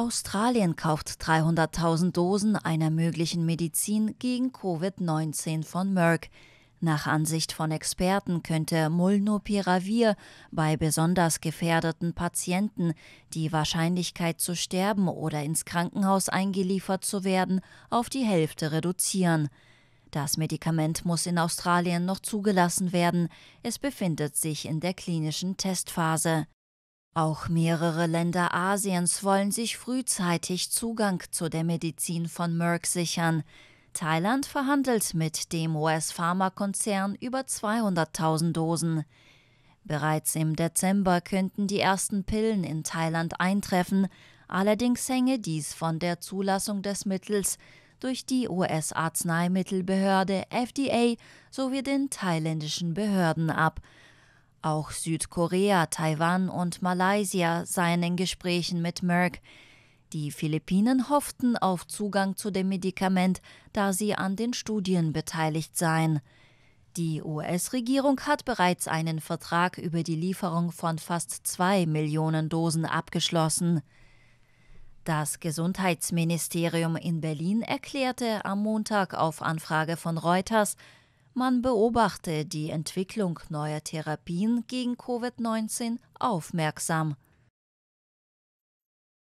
Australien kauft 300.000 Dosen einer möglichen Medizin gegen Covid-19 von Merck. Nach Ansicht von Experten könnte Molnupiravir bei besonders gefährdeten Patienten die Wahrscheinlichkeit zu sterben oder ins Krankenhaus eingeliefert zu werden auf die Hälfte reduzieren. Das Medikament muss in Australien noch zugelassen werden, es befindet sich in der klinischen Testphase. Auch mehrere Länder Asiens wollen sich frühzeitig Zugang zu der Medizin von Merck sichern. Thailand verhandelt mit dem US-Pharmakonzern über 200.000 Dosen. Bereits im Dezember könnten die ersten Pillen in Thailand eintreffen, allerdings hänge dies von der Zulassung des Mittels durch die US-Arzneimittelbehörde FDA sowie den thailändischen Behörden ab. Auch Südkorea, Taiwan und Malaysia seien in Gesprächen mit Merck. Die Philippinen hofften auf Zugang zu dem Medikament, da sie an den Studien beteiligt seien. Die US-Regierung hat bereits einen Vertrag über die Lieferung von fast zwei Millionen Dosen abgeschlossen. Das Gesundheitsministerium in Berlin erklärte am Montag auf Anfrage von Reuters, man beobachte die Entwicklung neuer Therapien gegen Covid-19 aufmerksam.